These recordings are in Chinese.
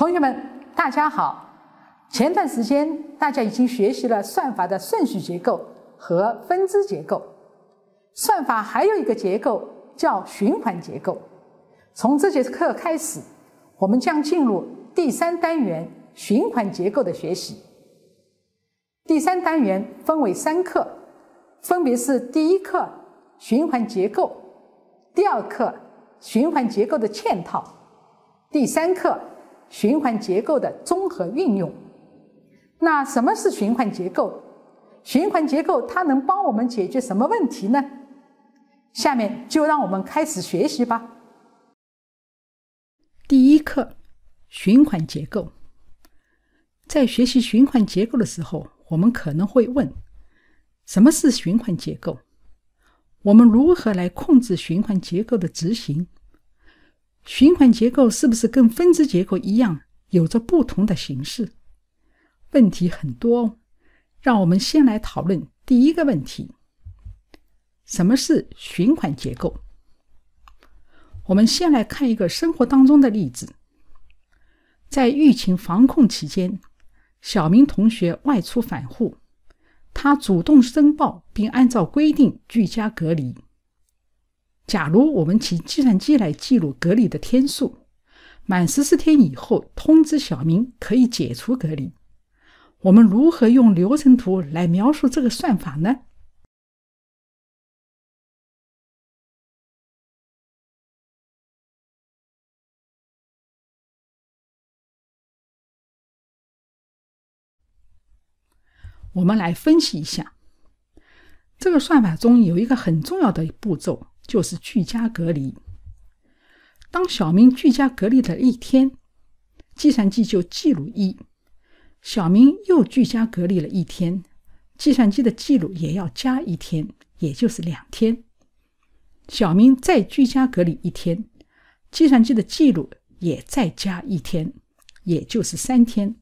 同学们，大家好。前段时间大家已经学习了算法的顺序结构和分支结构，算法还有一个结构叫循环结构。从这节课开始，我们将进入第三单元循环结构的学习。第三单元分为三课，分别是第一课循环结构，第二课循环结构的嵌套，第三课。循环结构的综合运用。那什么是循环结构？循环结构它能帮我们解决什么问题呢？下面就让我们开始学习吧。第一课：循环结构。在学习循环结构的时候，我们可能会问：什么是循环结构？我们如何来控制循环结构的执行？循环结构是不是跟分支结构一样，有着不同的形式？问题很多，让我们先来讨论第一个问题：什么是循环结构？我们先来看一个生活当中的例子。在疫情防控期间，小明同学外出返沪，他主动申报并按照规定居家隔离。假如我们请计算机来记录隔离的天数，满十四天以后通知小明可以解除隔离。我们如何用流程图来描述这个算法呢？我们来分析一下，这个算法中有一个很重要的步骤。就是居家隔离。当小明居家隔离的一天，计算机就记录一。小明又居家隔离了一天，计算机的记录也要加一天，也就是两天。小明再居家隔离一天，计算机的记录也再加一天，也就是三天。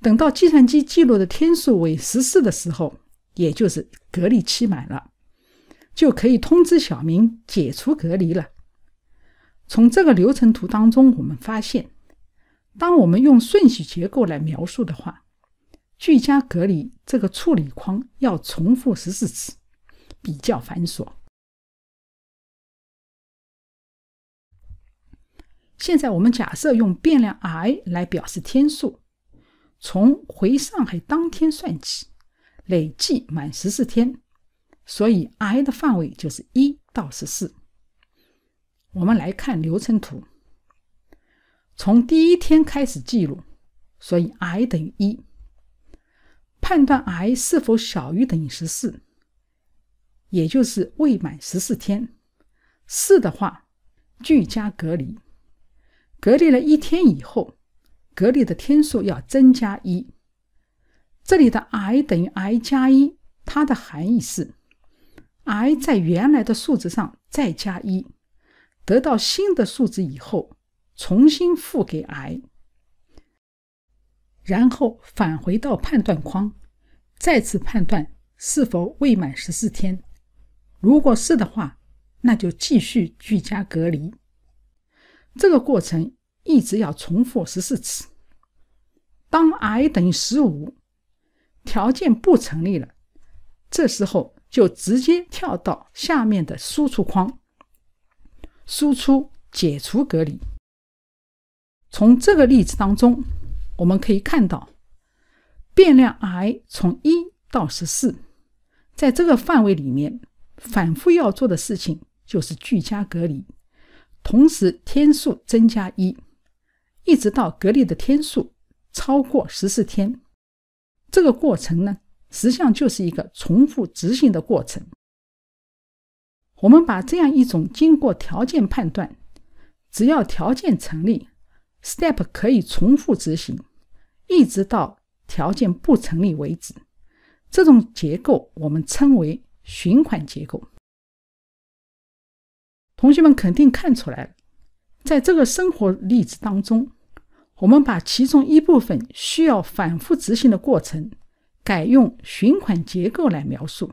等到计算机记录的天数为十四的时候，也就是隔离期满了。就可以通知小明解除隔离了。从这个流程图当中，我们发现，当我们用顺序结构来描述的话，居家隔离这个处理框要重复十四次，比较繁琐。现在我们假设用变量 i 来表示天数，从回上海当天算起，累计满十四天。所以 i 的范围就是一到十四。我们来看流程图，从第一天开始记录，所以 i 等于一。判断 i 是否小于等于十四，也就是未满十四天。是的话，居家隔离，隔离了一天以后，隔离的天数要增加一。这里的 i 等于 i 加一，它的含义是。i 在原来的数字上再加一，得到新的数字以后，重新付给 i，然后返回到判断框，再次判断是否未满十四天。如果是的话，那就继续居家隔离。这个过程一直要重复十四次。当 i 等于十五，条件不成立了，这时候。就直接跳到下面的输出框，输出解除隔离。从这个例子当中，我们可以看到，变量 i 从一到十四，在这个范围里面，反复要做的事情就是居家隔离，同时天数增加一，一直到隔离的天数超过十四天，这个过程呢？实际上就是一个重复执行的过程。我们把这样一种经过条件判断，只要条件成立，step 可以重复执行，一直到条件不成立为止，这种结构我们称为循环结构。同学们肯定看出来了，在这个生活例子当中，我们把其中一部分需要反复执行的过程。改用循环结构来描述，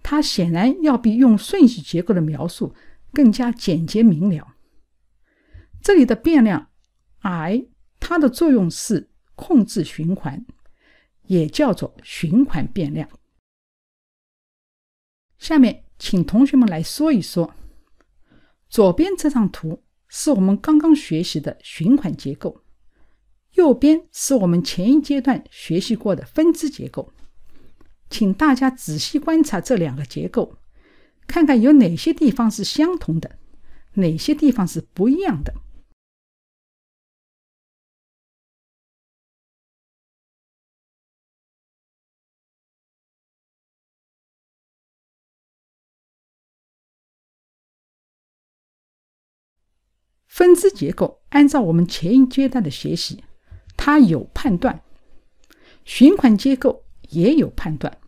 它显然要比用顺序结构的描述更加简洁明了。这里的变量 i，它的作用是控制循环，也叫做循环变量。下面，请同学们来说一说，左边这张图是我们刚刚学习的循环结构。右边是我们前一阶段学习过的分支结构，请大家仔细观察这两个结构，看看有哪些地方是相同的，哪些地方是不一样的。分支结构按照我们前一阶段的学习。它有判断，循环结构也有判断。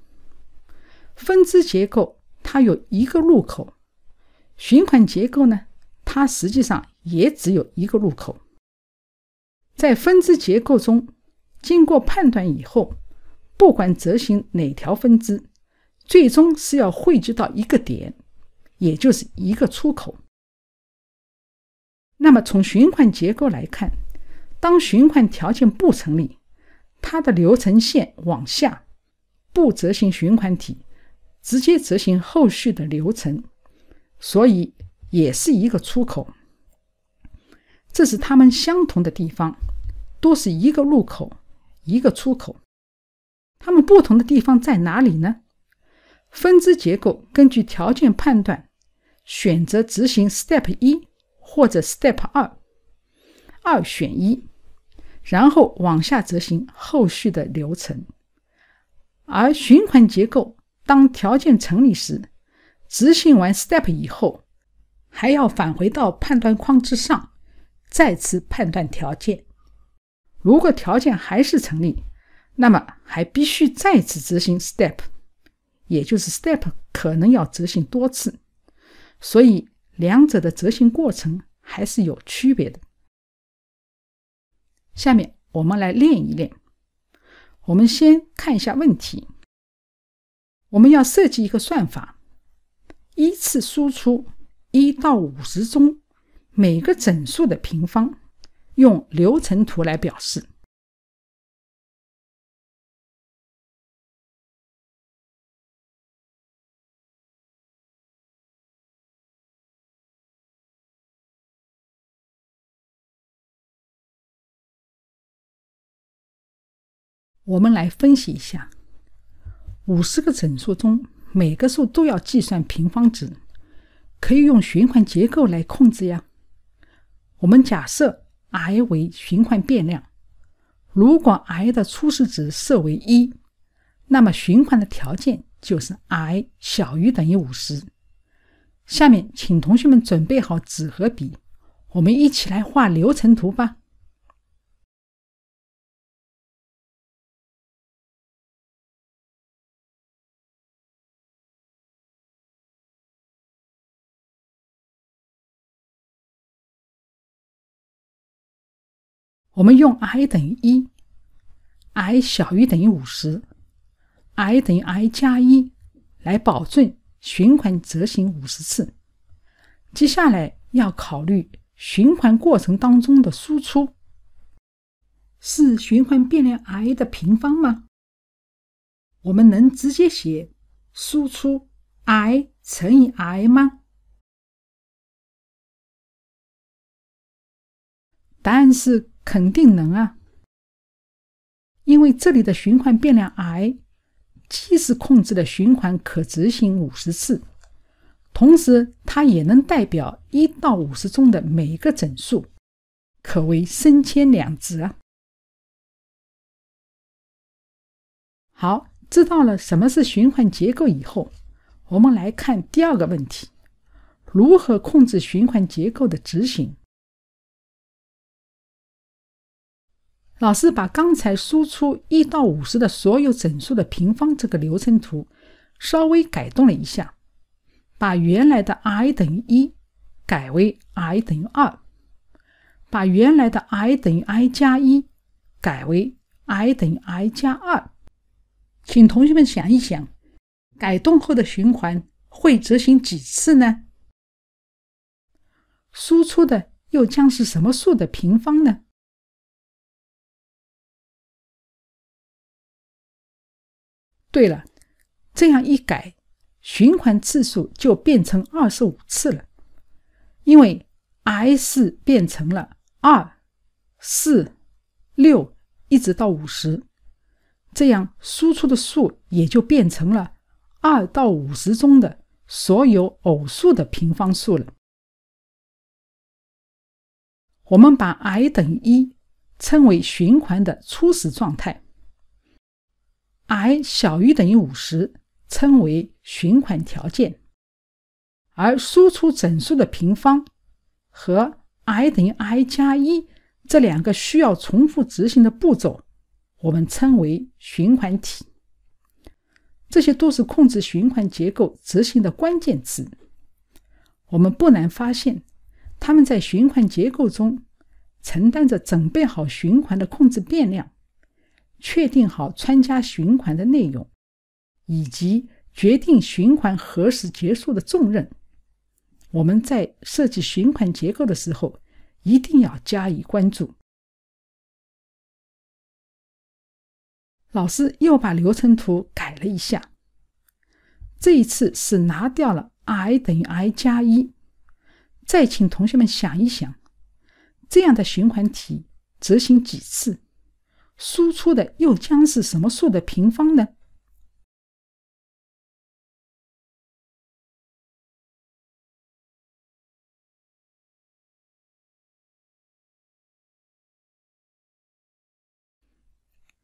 分支结构它有一个入口，循环结构呢，它实际上也只有一个入口。在分支结构中，经过判断以后，不管执行哪条分支，最终是要汇集到一个点，也就是一个出口。那么从循环结构来看。当循环条件不成立，它的流程线往下不执行循环体，直接执行后续的流程，所以也是一个出口。这是它们相同的地方，都是一个入口，一个出口。它们不同的地方在哪里呢？分支结构根据条件判断，选择执行 step 一或者 step 二，二选一。然后往下执行后续的流程，而循环结构当条件成立时，执行完 step 以后，还要返回到判断框之上，再次判断条件。如果条件还是成立，那么还必须再次执行 step，也就是 step 可能要执行多次，所以两者的执行过程还是有区别的。下面我们来练一练。我们先看一下问题：我们要设计一个算法，依次输出一到五十中每个整数的平方，用流程图来表示。我们来分析一下，五十个整数中每个数都要计算平方值，可以用循环结构来控制呀。我们假设 i 为循环变量，如果 i 的初始值设为一，那么循环的条件就是 i 小于等于五十。下面，请同学们准备好纸和笔，我们一起来画流程图吧。我们用 i 等于一，i 小于等于五十，i 等于 i 加一来保证循环执行五十次。接下来要考虑循环过程当中的输出是循环变量 i 的平方吗？我们能直接写输出 i 乘以 i 吗？答案是。肯定能啊，因为这里的循环变量 i 既是控制的循环可执行五十次，同时它也能代表一到五十中的每一个整数，可谓升迁两职啊。好，知道了什么是循环结构以后，我们来看第二个问题：如何控制循环结构的执行？老师把刚才输出一到五十的所有整数的平方这个流程图稍微改动了一下，把原来的 i 等于一改为 i 等于二，把原来的 i 等于 i 加一改为 i 等于 i 加二。请同学们想一想，改动后的循环会执行几次呢？输出的又将是什么数的平方呢？对了，这样一改，循环次数就变成二十五次了，因为 i 是变成了二、四、六，一直到五十，这样输出的数也就变成了二到五十中的所有偶数的平方数了。我们把 i 等于一称为循环的初始状态。i 小于等于五十称为循环条件，而输出整数的平方和 i 等于 i 加一这两个需要重复执行的步骤，我们称为循环体。这些都是控制循环结构执行的关键字。我们不难发现，它们在循环结构中承担着准备好循环的控制变量。确定好参加循环的内容，以及决定循环何时结束的重任，我们在设计循环结构的时候一定要加以关注。老师又把流程图改了一下，这一次是拿掉了 i 等于 i 加一。再请同学们想一想，这样的循环体执行几次？输出的又将是什么数的平方呢？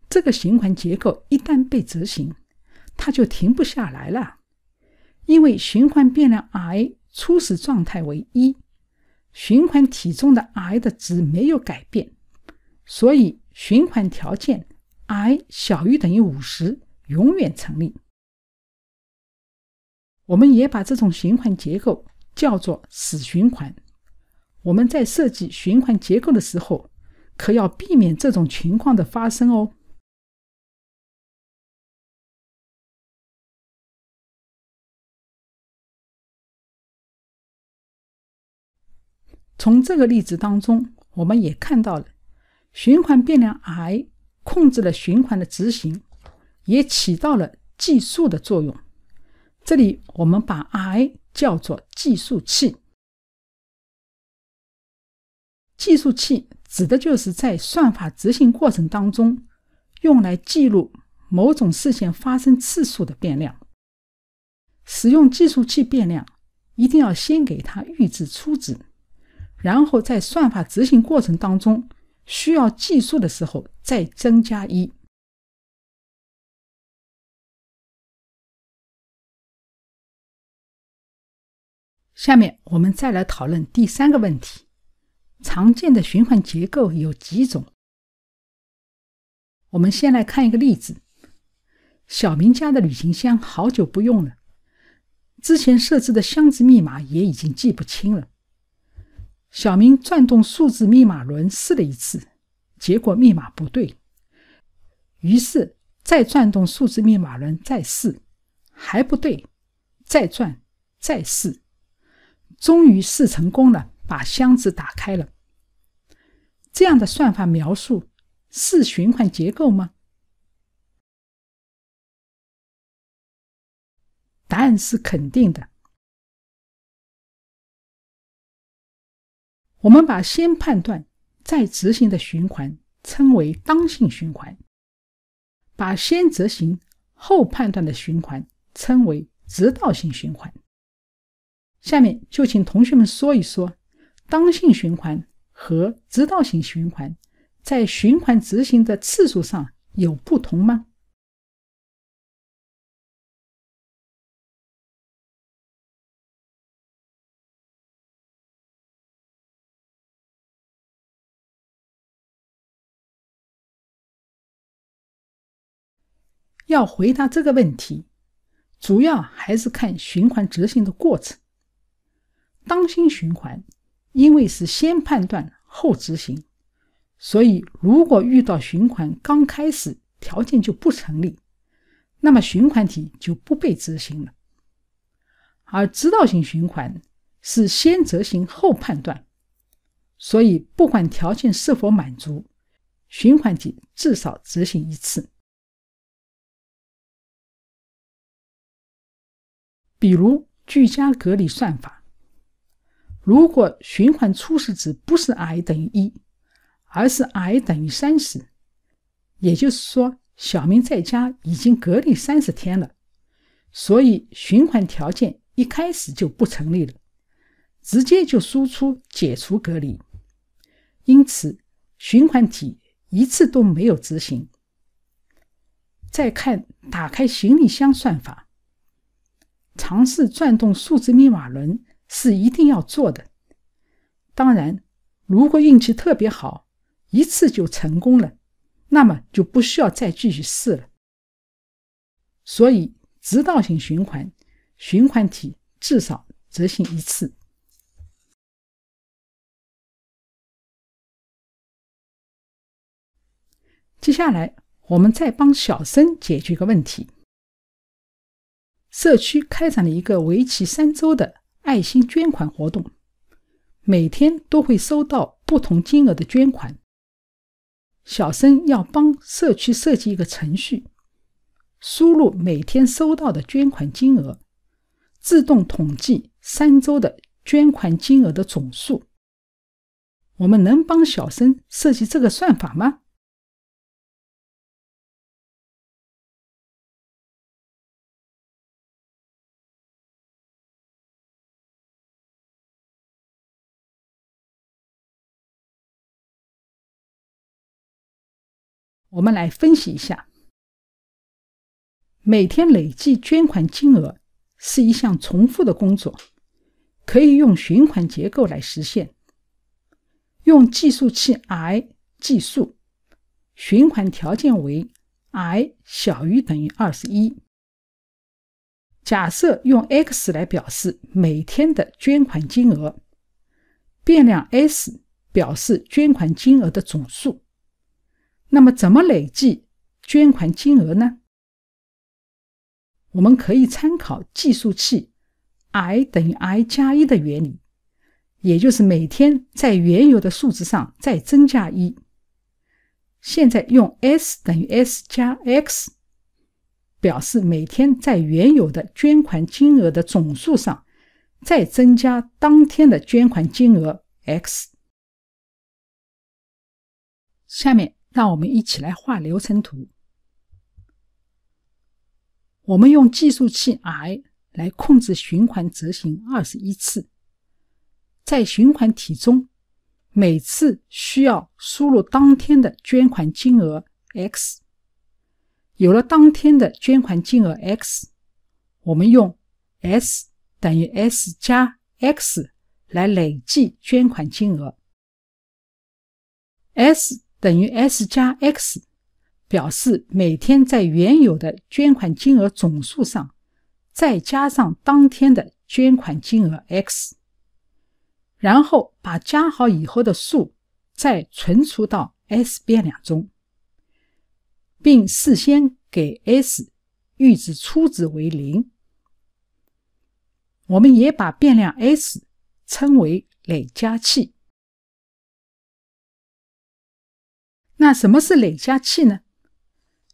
这个循环结构一旦被执行，它就停不下来了，因为循环变量 i 初始状态为一，循环体中的 i 的值没有改变，所以。循环条件 i 小于等于五十永远成立，我们也把这种循环结构叫做死循环。我们在设计循环结构的时候，可要避免这种情况的发生哦。从这个例子当中，我们也看到了。循环变量 i 控制了循环的执行，也起到了计数的作用。这里我们把 i 叫做计数器。计数器指的就是在算法执行过程当中，用来记录某种事件发生次数的变量。使用计数器变量，一定要先给它预置初值，然后在算法执行过程当中。需要计数的时候再增加一。下面我们再来讨论第三个问题：常见的循环结构有几种？我们先来看一个例子：小明家的旅行箱好久不用了，之前设置的箱子密码也已经记不清了。小明转动数字密码轮试了一次，结果密码不对，于是再转动数字密码轮再试，还不对，再转再试，终于试成功了，把箱子打开了。这样的算法描述是循环结构吗？答案是肯定的。我们把先判断再执行的循环称为当性循环，把先执行后判断的循环称为直道性循环。下面就请同学们说一说，当性循环和直道性循环在循环执行的次数上有不同吗？要回答这个问题，主要还是看循环执行的过程。当心循环，因为是先判断后执行，所以如果遇到循环刚开始条件就不成立，那么循环体就不被执行了。而直导型循环是先执行后判断，所以不管条件是否满足，循环体至少执行一次。比如居家隔离算法，如果循环初始值不是 i 等于一，而是 i 等于三十，也就是说小明在家已经隔离三十天了，所以循环条件一开始就不成立了，直接就输出解除隔离，因此循环体一次都没有执行。再看打开行李箱算法。尝试转动数字密码轮是一定要做的。当然，如果运气特别好，一次就成功了，那么就不需要再继续试了。所以，直道型循环循环体至少执行一次。接下来，我们再帮小生解决个问题。社区开展了一个为期三周的爱心捐款活动，每天都会收到不同金额的捐款。小生要帮社区设计一个程序，输入每天收到的捐款金额，自动统计三周的捐款金额的总数。我们能帮小生设计这个算法吗？我们来分析一下，每天累计捐款金额是一项重复的工作，可以用循环结构来实现。用计数器 i 计数，循环条件为 i 小于等于二十一。假设用 x 来表示每天的捐款金额，变量 s 表示捐款金额的总数。那么，怎么累计捐款金额呢？我们可以参考计数器 i 等于 i 加一的原理，也就是每天在原有的数值上再增加一。现在用 s 等于 s 加 x 表示每天在原有的捐款金额的总数上再增加当天的捐款金额 x。下面。让我们一起来画流程图。我们用计数器 i 来控制循环执行二十一次。在循环体中，每次需要输入当天的捐款金额 x。有了当天的捐款金额 x，我们用 s 等于 s 加 x 来累计捐款金额 s。等于 s 加 x，表示每天在原有的捐款金额总数上再加上当天的捐款金额 x，然后把加好以后的数再存储到 s 变量中，并事先给 s 预置初值为零。我们也把变量 s 称为累加器。那什么是累加器呢？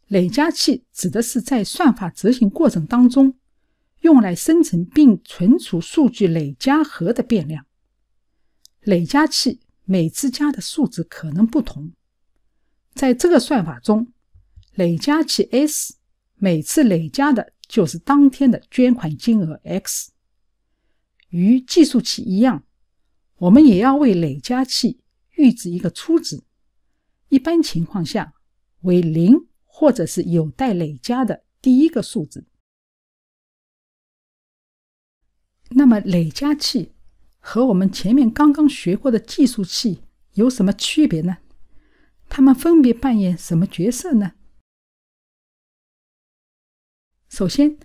累加器指的是在算法执行过程当中，用来生成并存储数据累加和的变量。累加器每次加的数值可能不同。在这个算法中，累加器 s 每次累加的就是当天的捐款金额 x。与计数器一样，我们也要为累加器预置一个初值。一般情况下为零，或者是有待累加的第一个数字。那么累加器和我们前面刚刚学过的计数器有什么区别呢？它们分别扮演什么角色呢？首先，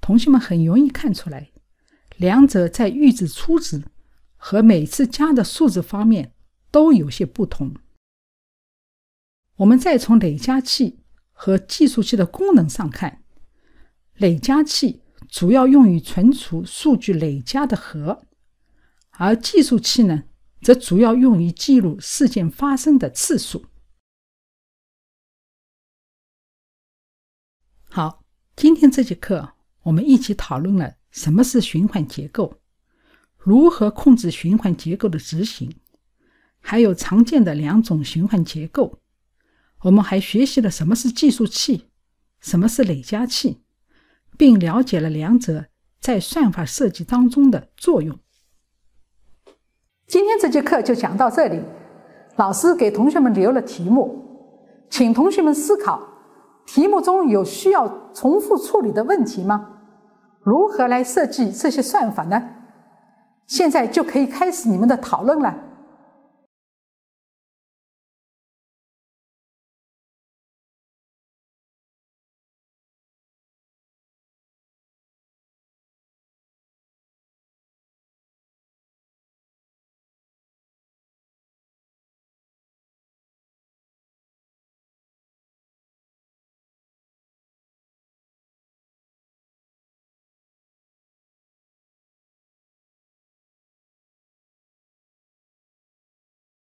同学们很容易看出来，两者在预置初值和每次加的数字方面都有些不同。我们再从累加器和计数器的功能上看，累加器主要用于存储数据累加的和，而计数器呢，则主要用于记录事件发生的次数。好，今天这节课，我们一起讨论了什么是循环结构，如何控制循环结构的执行，还有常见的两种循环结构。我们还学习了什么是计数器，什么是累加器，并了解了两者在算法设计当中的作用。今天这节课就讲到这里，老师给同学们留了题目，请同学们思考：题目中有需要重复处理的问题吗？如何来设计这些算法呢？现在就可以开始你们的讨论了。